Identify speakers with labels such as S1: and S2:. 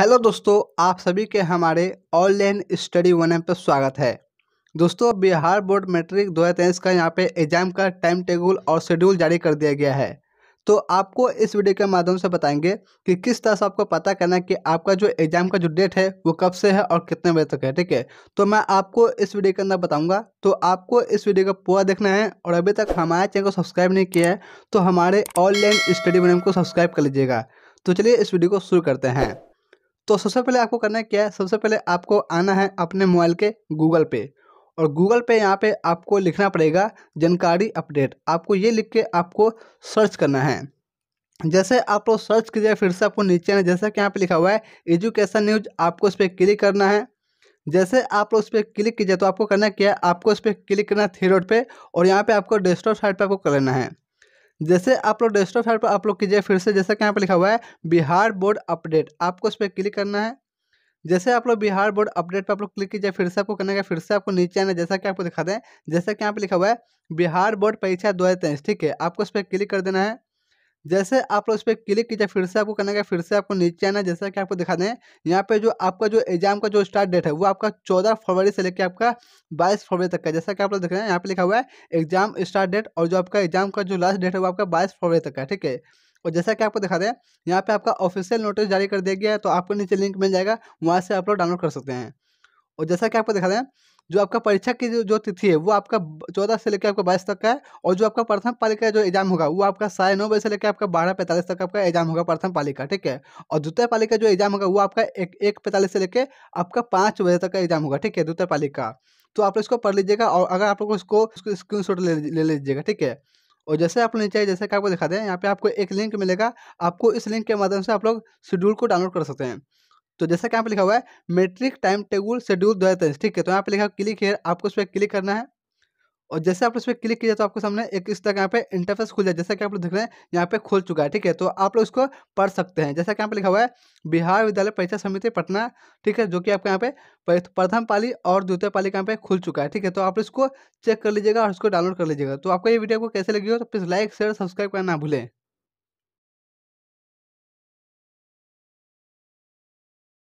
S1: hello दोस्तों आप सभी के हमारे ऑनलाइन स्टडी वन एम पर स्वागत है दोस्तों बिहार बोर्ड मैट्रिक दो हज़ार तेईस का यहाँ पे एग्जाम का टाइम टेबल और शेड्यूल जारी कर दिया गया है तो आपको इस वीडियो के माध्यम से बताएंगे कि किस तरह से आपको पता करना है कि आपका जो एग्ज़ाम का जो डेट है वो कब से है और कितने बजे तक है ठीक है तो मैं आपको इस वीडियो के अंदर बताऊंगा तो आपको इस वीडियो का पूरा देखना है और अभी तक हमारे चैनल को सब्सक्राइब नहीं किया है तो हमारे ऑनलाइन स्टडी वन को सब्सक्राइब कर लीजिएगा तो चलिए इस वीडियो को शुरू करते हैं तो सबसे पहले आपको करना है क्या है सबसे पहले आपको आना है अपने मोबाइल के गूगल पे और गूगल पे यहाँ पे आपको लिखना पड़ेगा जानकारी अपडेट आपको ये लिख के आपको सर्च करना है जैसे आप लोग सर्च कीजिए फिर से आपको नीचे आना जैसा कि यहाँ पे लिखा हुआ है एजुकेशन न्यूज आपको इस पर क्लिक करना है जैसे आप लोग उस पर क्लिक कीजिए तो आपको करना क्या है आपको इस पर क्लिक करना है थ्री रोड पर और यहाँ पर आपको डेस्कटॉप साइड पर आपको कर लेना है जैसे आप लोग डेस्कटॉप साइड पर अपलोड कीजिए फिर से जैसा कि यहाँ पर लिखा हुआ है बिहार बोर्ड अपडेट आपको उस पर क्लिक करना है जैसे आप लोग बिहार बोर्ड अपडेट पर आप लोग क्लिक कीजिए फिर से आपको करना है फिर से आपको नीचे आना जैसा कि आपको दिखा दें जैसा कि यहाँ पर लिखा हुआ है बिहार बोर्ड परीक्षा दो ठीक है आपको उस पर क्लिक कर देना है जैसे आप लोग इस पर क्लिक कीजिए फिर से आपको करना है फिर से आपको नीचे आना जैसा कि आपको दिखा दें यहाँ पे जो आपका जो एग्जाम का जो स्टार्ट डेट है वो आपका चौदह फरवरी से लेकर आपका बाईस फरवरी तक का जैसा कि आप लोग देख रहे हैं यहाँ पे लिखा हुआ है एग्जाम स्टार्ट डेट और जो आपका एग्जाम का जो लास्ट डेट है वो आपका बाईस फरवरी तक का ठीक है और जैसा कि आपको दिखा दें यहाँ पे आपका ऑफिशियल नोटिस जारी कर दिया गया है तो आपको नीचे लिंक मिल जाएगा वहाँ से आप लोग डाउनलोड कर सकते हैं और जैसा कि आपको दिखा दें जो आपका परीक्षा की जो तिथि है वो आपका चौदह से लेकर आपका बाईस तक का है और जो आपका प्रथम पाली का जो एग्जाम होगा वो आपका साढ़े नौ बजे से लेकर आपका बारह पैंतालीस तक आपका एग्जाम होगा प्रथम पाली का ठीक है और द्वितीय पाली का जो एग्जाम होगा वो आपका एक एक पैंतालीस से लेकर आपका पाँच बजे तक का एग्जाम होगा ठीक है द्वितीय पाली का तो आप लोग इसको पढ़ लीजिएगा और अगर आप लोग इसको स्क्रीन शॉट ले लीजिएगा ठीक है और जैसे आप लोग चाहिए जैसे कि आपको दिखा दें यहाँ पे आपको एक लिंक मिलेगा आपको इस लिंक के माध्यम से आप लोग शेड्यूल को डाउनलोड कर सकते हैं तो जैसा कि यहाँ पे लिखा हुआ है मेट्रिक टाइम टेबल शेड्यूल दो हज़ार ठीक है तो यहाँ पे लिखा क्लिक है आपको उस पर क्लिक करना है और जैसे आप उस पर क्लिक किया तो आपके सामने एक इस तरह यहाँ पे इंटरफेस खुल जाए जैसा कि आप लोग देख रहे हैं यहाँ पे खुल चुका है ठीक है तो आप लोग इसको पढ़ सकते हैं जैसा कि यहाँ पे लिखा हुआ है बिहार विद्यालय परीक्षा समिति पटना ठीक है जो कि आपके यहाँ पे प्रथम पाली और द्वितीय पाली यहाँ पे खुल चुका है ठीक है तो आप इसको चेक कर लीजिएगा और इसको डाउनलोड कर लीजिएगा तो आपको ये वीडियो को कैसे लगी हो तो प्लीज़ लाइक शेयर सब्सक्राइब करना भूलें